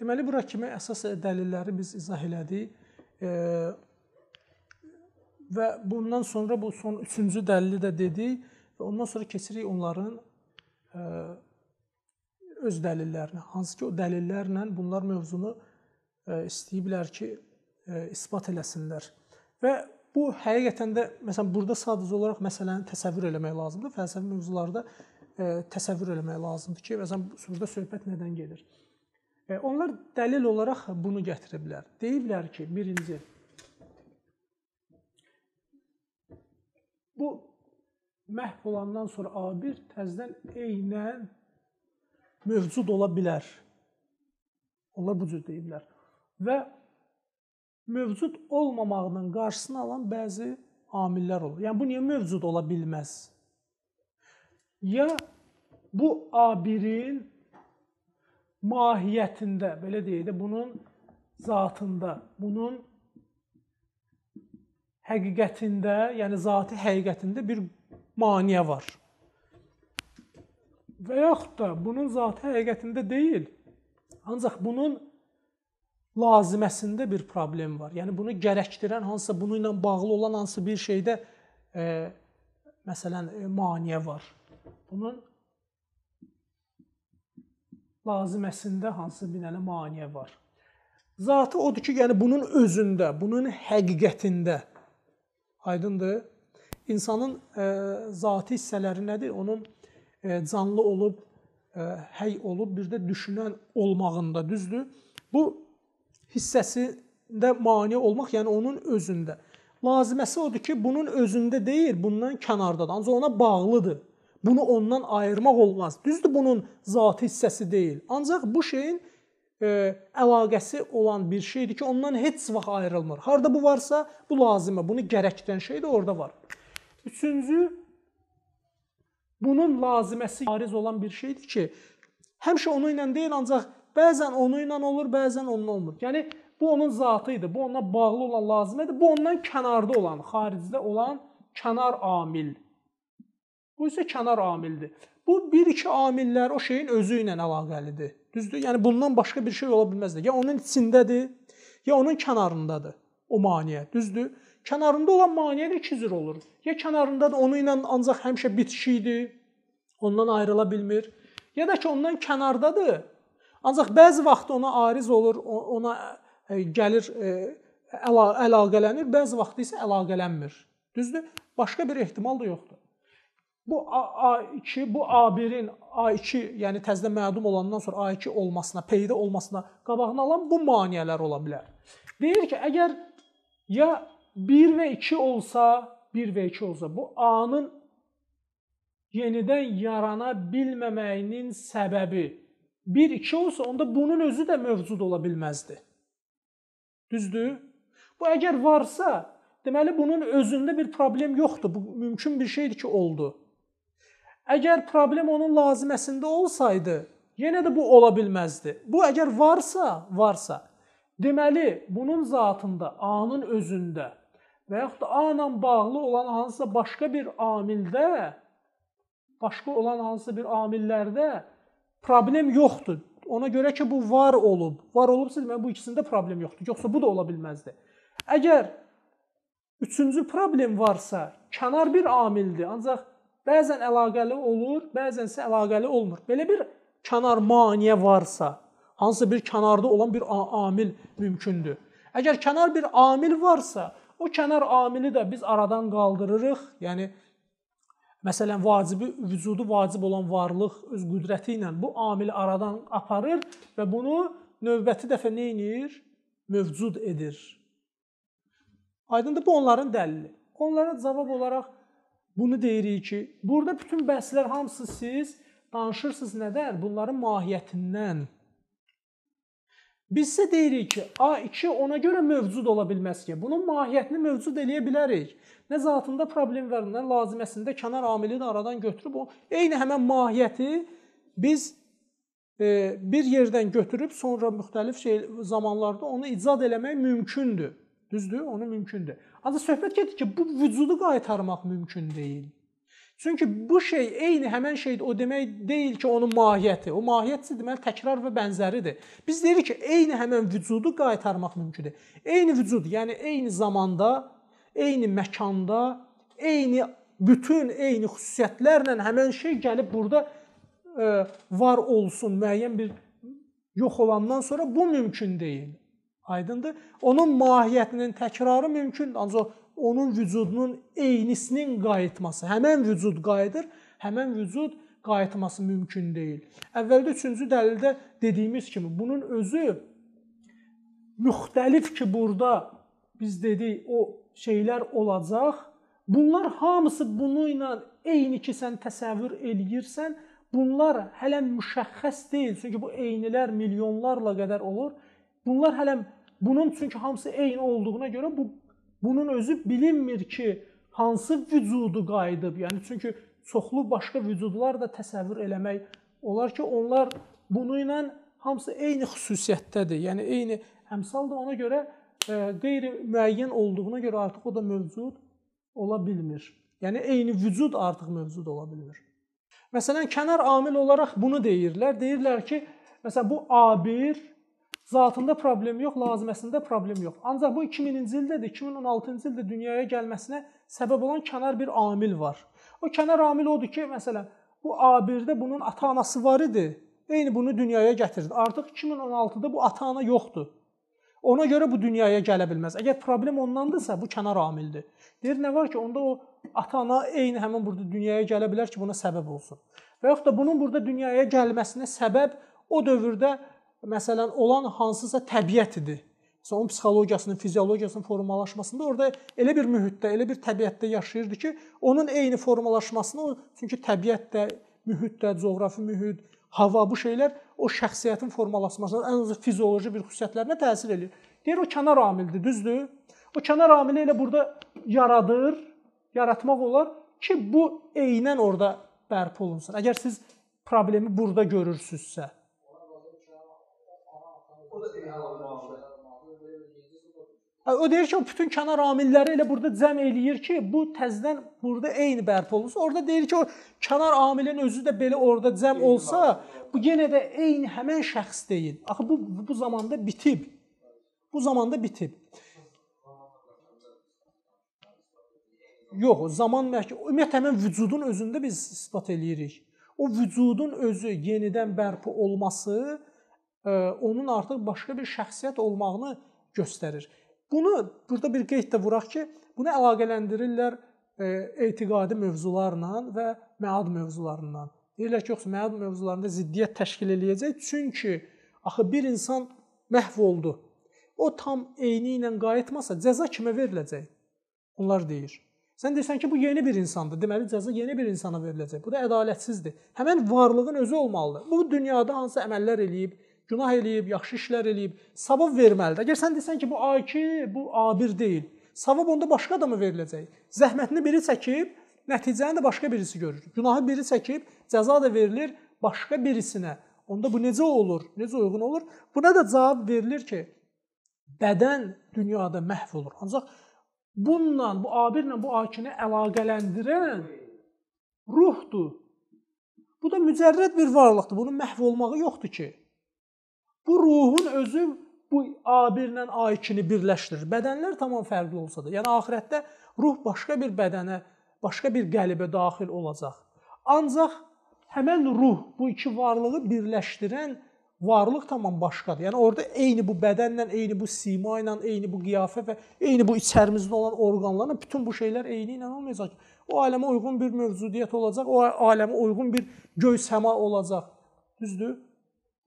Deməli, bura kimi əsas dəlilləri biz izah elədik. E, və bundan sonra bu son üçüncü dəlili də dedik və ondan sonra keçirik onların e, öz dəlillərinə. Hansı ki, o dəlillərlə bunlar mövzunu e, istəyiblər ki, isbat eləsinlər. Və bu həqiqətən də məsələn burada sadəcə olaraq məsələni təsəvvür eləmək lazımdır. Fəlsəfi mövzularda təsəvvür eləmək lazımdır ki, məsələn burada söhbət nədən gedir? E, onlar dəlil olaraq bunu gətiriblər. Deyiblər ki, birinci bu məhv olandan sonra A1 təzədən eynən mövcud ola bilər. Onlar bu cür deyiblər. Və mövcud olmamağının qarşısını alan bəzi amillər olur. Yəni bu niyə mövcud ola bilməz? Ya bu A1-in mahiyyətində, belə deyək də, bunun zatında, bunun həqiqətində, yəni zati həqiqətində bir maneə var. Və yaxud da bunun zati həqiqətində deyil, ancaq bunun lazıməsində bir problem var. Yəni bunu gərəkdirən hansısa bunu ilə bağlı olan hansı bir şeydə e, məsələn e, maneə var. Bunun lazıməsində hansısa bir dənə maneə var. Zatı odur ki, yəni bunun özündə, bunun həqiqətində aydındır. İnsanın e, zati hissələri nədir? Onun e, canlı olub, e, həy olub, bir də düşünən olmağında, düzdür? Bu hissəsində mane olmaq, yəni onun özündə. Laziməsi odur ki, bunun özündə deyil, bundan kənardadır. Ancaq ona bağlıdır bunu ondan ayırmaq olmaz. Düzdür, bunun zati hissəsi deyil. Ancaq bu şeyin e, əlaqəsi olan bir şeydir ki, ondan heç vaxt ayrılmır. Harda bu varsa, bu lazımdır. Bunu gərəkdən şey də orada var. Üçüncü, bunun laziməsi bariz olan bir şeydir ki, həmişə onu ilə deyil, ancaq bəzən onu ilə olur, bəzən onunla olmur. Yəni, bu onun zatı idi, bu ona bağlı olan lazimədir, bu ondan kənarda olan, xaricdə olan kənar amildir. Bu isə kənar amildir. Bu 1-2 amillər o şeyin özü ilə əlaqəlidir. Düzdür? Yəni bundan başqa bir şey ola bilməz də. Ya onun içindədir, ya onun kənarındadır o maneə. Düzdür? Kənarında olan maneə də iki cür olur. Ya kənarındadır, onu ilə ancaq həmişə bitişikdir. Ondan ayrıla bilmir. Ya da ki ondan kənardadır. Ancaq bəzi vaxt ona ariz olur, ona e, gəlir, e, əlaqələnir, bəzi vaxt isə əlaqələnmir. Düzdür? Başqa bir ehtimal da yoxdur. Bu A2, bu A1-in A2, yəni təzədən mədum olandan sonra A2 olmasına, peyda olmasına qabağını alan bu maneələr ola bilər. Deyir ki, əgər ya 1 və 2 olsa, 1 və 2 olsa, bu A-nın yenidən yarana bilməməyinin səbəbi 1-2 olsa, onda bunun özü də mövcud ola bilməzdi. Düzdür? Bu əgər varsa, deməli bunun özündə bir problem yoxdur. Bu mümkün bir şeydir ki, oldu. Əgər problem onun lazıməsində olsaydı, yenə də bu ola bilməzdi. Bu əgər varsa, varsa, deməli bunun zatında, anın özündə və yaxud da A ilə bağlı olan hansısa başqa bir amildə, başqa olan hansısa bir amillərdə problem yoxdur. Ona görə ki, bu var olub. Var olubsa, deməli bu ikisində problem yoxdur. Yoxsa bu da ola bilməzdi. Əgər üçüncü problem varsa, kənar bir amildir, ancaq bəzən əlaqəli olur, bəzənsə əlaqəli olmur. Belə bir kənar maneə varsa, hansı bir kənarda olan bir amil mümkündür. Əgər kənar bir amil varsa, o kənar amili də biz aradan qaldırırıq. Yəni məsələn vacibi vücudu vacib olan varlıq öz qüdrəti ilə bu amili aradan aparır və bunu növbəti dəfə nə edir? Mövcud edir. Aydındır bu onların dəlili. Onlara cavab olaraq Bunu deyirik ki, burada bütün bəhslər hamısı siz danışırsınız nədən? Bunların mahiyyətindən. Biz isə deyirik ki, A2 ona görə mövcud ola bilməz ki, bunun mahiyyətini mövcud eləyə bilərik. Nə zatında problem vermdən lazıməsində kənar amilini aradan götürüb o eyni həmən mahiyyəti biz e, bir yerdən götürüb sonra müxtəlif şey zamanlarda onu icad eləmək mümkündür. Düzdür? Onu mümkündür. Ancaq söhbət gedir ki, bu vücudu qaytarmaq mümkün deyil. Çünki bu şey eyni həmin şeydir. O demək deyil ki, onun mahiyyəti. O mahiyyəti deməli təkrar və bənzəridir. Biz deyirik ki, eyni həmin vücudu qaytarmaq mümkündür. Eyni vücud, yəni eyni zamanda, eyni məkanda, eyni bütün eyni xüsusiyyətlərlə həmin şey gəlib burada ə, e, var olsun, müəyyən bir yox olandan sonra bu mümkün deyil. Aydındır? Onun mahiyyətinin təkrarı mümkündür, ancaq onun vücudunun eynisinin qayıtması, həmən vücud qayıdır, həmən vücud qayıtması mümkün deyil. Əvvəldə üçüncü dəlildə dediyimiz kimi bunun özü müxtəlif ki, burada biz dedik o şeylər olacaq. Bunlar hamısı bunu ilə eyni ki sən təsəvvür eləyirsən, bunlar hələ müşəxəs deyil. Çünki bu eynilər milyonlarla qədər olur Bunlar hələ bunun çünki hamısı eyni olduğuna görə bu bunun özü bilinmir ki, hansı vücudu qayıdıb. Yəni çünki çoxlu başqa vücudlar da təsəvvür eləmək olar ki, onlar bunu ilə hamısı eyni xüsusiyyətdədir. Yəni eyni əmsaldır. Ona görə e, qeyri-müəyyən olduğuna görə artıq o da mövcud ola bilmir. Yəni eyni vücud artıq mövcud ola bilmir. Məsələn, kənar amil olaraq bunu deyirlər. Deyirlər ki, məsələn bu A1 Zatında problem yox, lazıməsində problem yox. Ancaq bu 2000-ci ildədir, 2016-cı ildə dünyaya gəlməsinə səbəb olan kənar bir amil var. O kənar amil odur ki, məsələn, bu A1-də bunun ata-anası var idi. Eyni bunu dünyaya gətirdi. Artıq 2016-da bu ata-ana yoxdur. Ona görə bu dünyaya gələ bilməz. Əgər problem ondandırsa, bu kənar amildir. Deyir, nə var ki, onda o ata-ana eyni həmin burada dünyaya gələ bilər ki, buna səbəb olsun. Və yaxud da bunun burada dünyaya gəlməsinə səbəb o dövrdə məsələn, olan hansısa təbiət idi. Məsələn, onun psixologiyasının, fiziologiyasının formalaşmasında orada elə bir mühitdə, elə bir təbiətdə yaşayırdı ki, onun eyni formalaşmasını, çünki təbiət də, mühit də, coğrafi mühit, hava bu şeylər o şəxsiyyətin formalaşmasına, ən azı fizioloji bir xüsusiyyətlərinə təsir eləyir. Deyir o kənar amildir, düzdür? O kənar amili elə burada yaradır, yaratmaq olar ki, bu eynən orada bərpa olunsun. Əgər siz problemi burada görürsünüzsə, O deyir ki, o bütün kənar amilləri elə burada cəm eləyir ki, bu təzdən burada eyni bərpa olunsa, orada deyir ki, o kənar amilin özü də belə orada cəm olsa, bu yenə də eyni həmin şəxs deyil. Axı bu bu zamanda bitib. Bu zamanda bitib. Yox, zaman məhkum. Ümumiyyətlə həmin vücudun özündə biz isbat eləyirik. O vücudun özü yenidən bərpa olması E, onun artıq başqa bir şəxsiyyət olmağını göstərir. Bunu burada bir qeyd də vuraq ki, bunu əlaqələndirirlər e, etiqadi mövzularla və məad mövzularından. Deyirlər ki, yoxsa məad mövzularında ziddiyyət təşkil eləyəcək, çünki axı bir insan məhv oldu. O tam eyni ilə qayıtmasa cəza kimə veriləcək? Onlar deyir. Sən deyirsən ki, bu yeni bir insandır. Deməli cəza yeni bir insana veriləcək. Bu da ədalətsizdir. Həmin varlığın özü olmalıdır. Bu dünyada hansı əməllər eləyib, günah eləyib, yaxşı işlər eləyib, savab verməlidir. Əgər sən desən ki, bu A2, bu A1 deyil, savab onda başqa adama veriləcək. Zəhmətini biri çəkib, nəticəni də başqa birisi görür. Günahı biri çəkib, cəza da verilir başqa birisinə. Onda bu necə olur? Necə uyğun olur? Buna da cavab verilir ki, bədən dünyada məhv olur. Ancaq bununla, bu A1 ilə bu A2-ni əlaqələndirən ruhdur. Bu da mücərrəd bir varlıqdır. Bunun məhv olmağı yoxdur ki. Bu ruhun özü bu A1-lə A2-ni birləşdirir. Bədənlər tamam fərqli olsa da, yəni axirətdə ruh başqa bir bədənə, başqa bir qəlibə daxil olacaq. Ancaq həmin ruh bu iki varlığı birləşdirən varlıq tamam başqadır. Yəni orada eyni bu bədənlə, eyni bu sima ilə, eyni bu qiyafə və eyni bu içərimizdə olan orqanlarla bütün bu şeylər eyni ilə olmayacaq. O aləmə uyğun bir mövcudiyyət olacaq, o aləmə uyğun bir göy səma olacaq. Düzdür?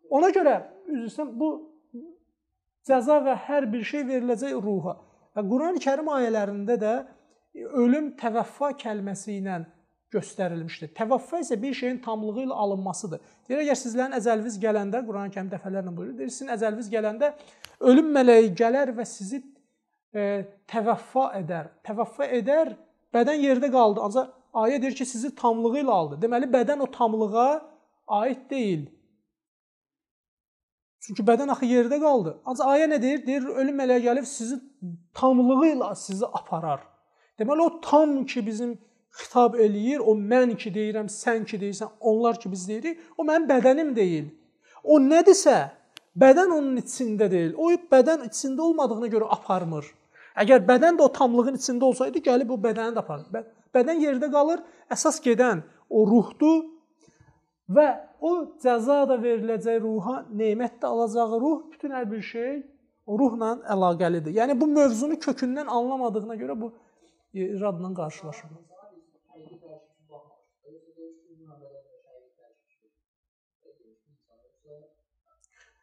Ona görə, üzr bu cəza və hər bir şey veriləcək ruha. Və Quran-ı Kərim ayələrində də ölüm təvəffa kəlməsi ilə göstərilmişdir. Təvəffa isə bir şeyin tamlığı ilə alınmasıdır. Deyir, əgər sizlərin əcəliniz gələndə, Quran-ı Kərim dəfələrlə buyurur, deyir, sizin əcəliniz gələndə ölüm mələyi gələr və sizi e, təvəffa edər. Təvəffa edər, bədən yerdə qaldı. Ancaq ayə deyir ki, sizi tamlığı ilə aldı. Deməli, bədən o tamlığa aid deyil. Çünki bədən axı yerdə qaldı. Ac ayə nə deyir? Deyir ölüm elə gəlib sizi tamlığı ilə sizi aparar. Deməli o tam ki bizim xitab eləyir, o mən ki deyirəm, sən ki deyirsən, onlar ki biz deyirik, o mənim bədənim deyil. O nədirsə, bədən onun içində deyil. O bədən içində olmadığına görə aparmır. Əgər bədən də o tamlığın içində olsaydı, gəlib o bədəni də aparır. Bədən yerdə qalır, əsas gedən o ruhdur və o cəza da veriləcək ruha, nemət də alacağı ruh bütün hər bir şey ruhla əlaqəlidir. Yəni bu mövzunu kökündən anlamadığına görə bu e, iradla qarşılaşır.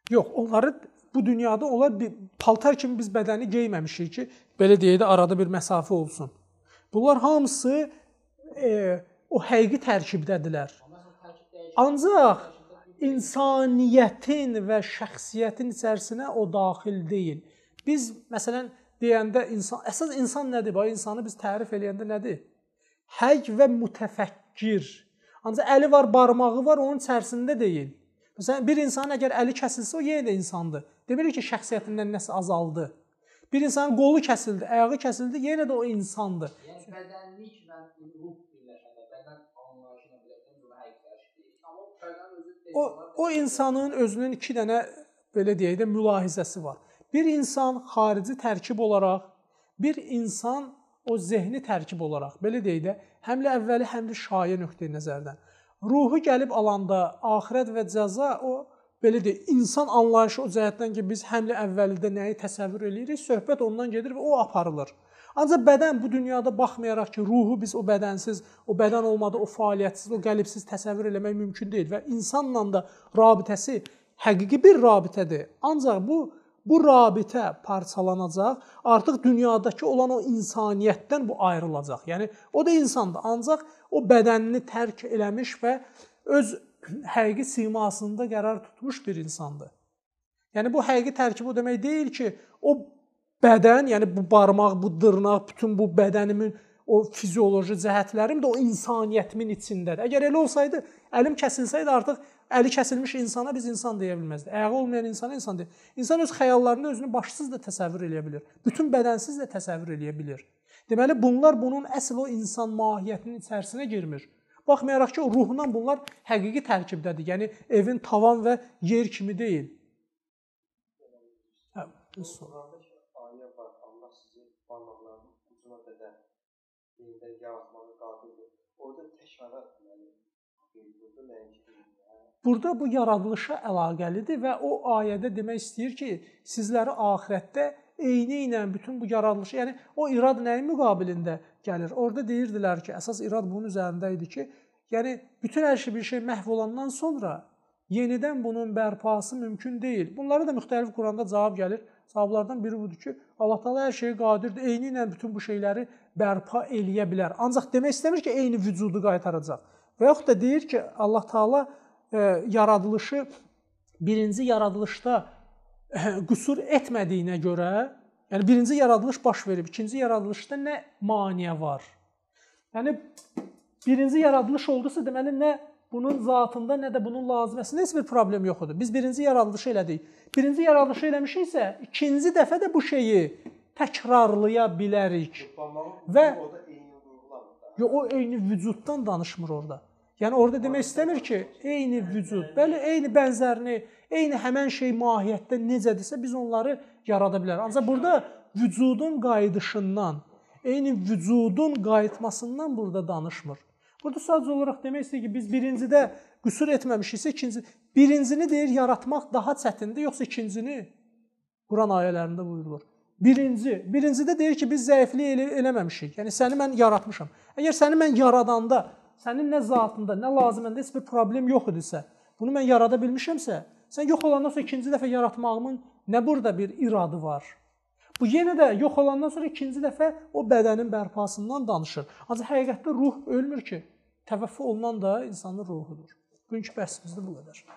Yox, onları bu dünyada onlar bir paltar kimi biz bədəni geyməmişik ki, belə deyək də arada bir məsafə olsun. Bunlar hamısı e, o həqiqi tərkibdədirlər. Ancaq insaniyyətin və şəxsiyyətin içərisinə o daxil deyil. Biz məsələn deyəndə insan əsas insan nədir? Bax insanı biz tərif eləyəndə nədir? Həq və mütəfəkkir. Ancaq əli var, barmağı var, onun içərisində deyil. Məsələn bir insanın əgər əli kəsilsə, o yenə də insandır. Demirik ki, şəxsiyyətindən nəsə azaldı. Bir insanın qolu kəsildi, ayağı kəsildi, yenə də o insandır. Yəni bədənlik və ruh o, o insanın özünün iki dənə, belə deyək də, mülahizəsi var. Bir insan xarici tərkib olaraq, bir insan o zehni tərkib olaraq, belə deyək də, həmlə əvvəli, həmlə şayə nöqteyi nəzərdən. Ruhu gəlib alanda axirət və cəza o, belə deyək, insan anlayışı o cəhətdən ki, biz həmlə əvvəldə nəyi təsəvvür eləyirik, söhbət ondan gedir və o aparılır. Ancaq bədən bu dünyada baxmayaraq ki, ruhu biz o bədənsiz, o bədən olmadı, o fəaliyyətsiz, o qəlibsiz təsəvvür eləmək mümkün deyil və insanla da rabitəsi həqiqi bir rabitədir. Ancaq bu bu rabitə parçalanacaq, artıq dünyadakı olan o insaniyyətdən bu ayrılacaq. Yəni o da insandır, ancaq o bədənini tərk eləmiş və öz həqiqi simasında qərar tutmuş bir insandır. Yəni bu həqiqi tərkib o demək deyil ki, o bədən, yəni bu barmaq, bu dırnaq, bütün bu bədənimin o fizioloji cəhətlərim də o insaniyyətimin içindədir. Əgər elə olsaydı, əlim kəsilsəydi artıq əli kəsilmiş insana biz insan deyə bilməzdik. Ayağı olmayan insana insan deyə. İnsan öz xəyallarında özünü başsız da təsəvvür eləyə bilər. Bütün bədənsiz də təsəvvür eləyə bilər. Deməli bunlar bunun əsl o insan mahiyyətinin içərisinə girmir. Baxmayaraq ki, o ruhdan bunlar həqiqi tərkibdədir. Yəni evin tavan və yer kimi deyil. Hə, sonra yenidən yaratmanın qadirdir. Orada tək hava yəni Burada bu yaradılışa əlaqəlidir və o ayədə demək istəyir ki, sizləri axirətdə eyni ilə bütün bu yaradılışı, yəni o irad nəyin müqabilində gəlir? Orada deyirdilər ki, əsas irad bunun üzərində idi ki, yəni bütün hər şey bir şey məhv olandan sonra yenidən bunun bərpası mümkün deyil. Bunlara da müxtəlif Quranda cavab gəlir. Cavablardan biri budur ki, Allah Taala hər şeyə qadirdir. Eyni ilə bütün bu şeyləri bərpa eləyə bilər. Ancaq demək istəmir ki, eyni vücudu qaytaracaq. Və yaxud da deyir ki, Allah Taala e, yaradılışı birinci yaradılışda e, qüsur etmədiyinə görə, yəni birinci yaradılış baş verib, ikinci yaradılışda nə maneə var? Yəni birinci yaradılış oldusa deməli nə bunun zatında, nə də bunun lazıməsində heç bir problem yox idi. Biz birinci yaradılışı elədik. Birinci yaradılışı eləmişiksə, ikinci dəfə də bu şeyi təkrarlaya bilərik. Və Yox, o eyni vücuddan danışmır orada. Yəni orada demək istəmir ki, eyni vücud, bəli, eyni bənzərini, eyni həmin şey mahiyyətdə necədirsə biz onları yarada bilərik. Ancaq burada vücudun qayıdışından, eyni vücudun qayıtmasından burada danışmır. Burada sadəcə olaraq demək istəyir ki, biz birincidə qüsur etməmişiksə, ikinci birincini deyir yaratmaq daha çətindir, yoxsa ikincini? Quran ayələrində buyurulur. Birinci, birincidə deyir ki, biz zəiflik elə eləməmişik. Yəni səni mən yaratmışam. Əgər səni mən yaradanda, sənin nə zatında, nə lazımında heç bir problem yox idisə, bunu mən yarada bilmişəmsə, sən yox olandan sonra ikinci dəfə yaratmağımın nə burada bir iradı var? Bu yenə də yox olandan sonra ikinci dəfə o bədənin bərpasından danışır. Ancaq həqiqətdə ruh ölmür ki təvəffü olunan da insanın ruhudur. Bugünkü bəhsimizdə bu qədər.